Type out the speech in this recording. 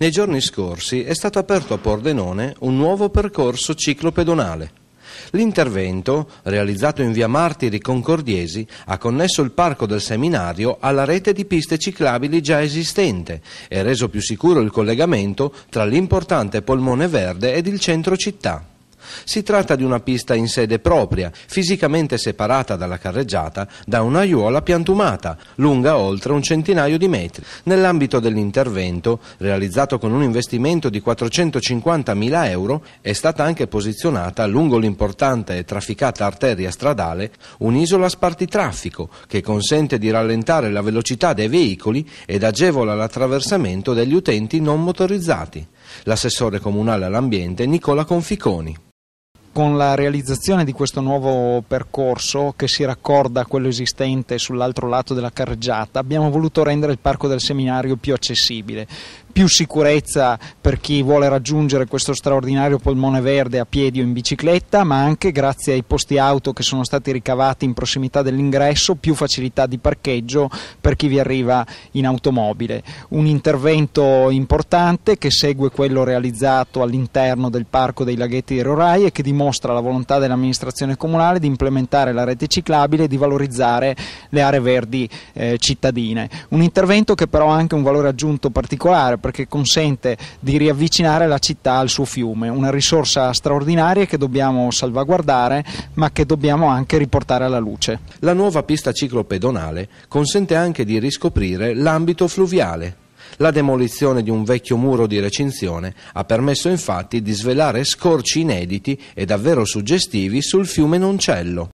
Nei giorni scorsi è stato aperto a Pordenone un nuovo percorso ciclopedonale. L'intervento, realizzato in via Martiri Concordiesi, ha connesso il parco del seminario alla rete di piste ciclabili già esistente e reso più sicuro il collegamento tra l'importante polmone verde ed il centro città. Si tratta di una pista in sede propria, fisicamente separata dalla carreggiata da un'aiuola piantumata, lunga oltre un centinaio di metri. Nell'ambito dell'intervento, realizzato con un investimento di 450.000 euro, è stata anche posizionata lungo l'importante e trafficata arteria stradale un'isola spartitraffico che consente di rallentare la velocità dei veicoli ed agevola l'attraversamento degli utenti non motorizzati. L'assessore comunale all'ambiente Nicola Conficoni con la realizzazione di questo nuovo percorso che si raccorda a quello esistente sull'altro lato della carreggiata abbiamo voluto rendere il parco del seminario più accessibile più sicurezza per chi vuole raggiungere questo straordinario polmone verde a piedi o in bicicletta, ma anche grazie ai posti auto che sono stati ricavati in prossimità dell'ingresso, più facilità di parcheggio per chi vi arriva in automobile. Un intervento importante che segue quello realizzato all'interno del Parco dei Laghetti di Rorai e che dimostra la volontà dell'amministrazione comunale di implementare la rete ciclabile e di valorizzare le aree verdi eh, cittadine. Un intervento che però ha anche un valore aggiunto particolare perché consente di riavvicinare la città al suo fiume, una risorsa straordinaria che dobbiamo salvaguardare ma che dobbiamo anche riportare alla luce. La nuova pista ciclopedonale consente anche di riscoprire l'ambito fluviale. La demolizione di un vecchio muro di recinzione ha permesso infatti di svelare scorci inediti e davvero suggestivi sul fiume Noncello.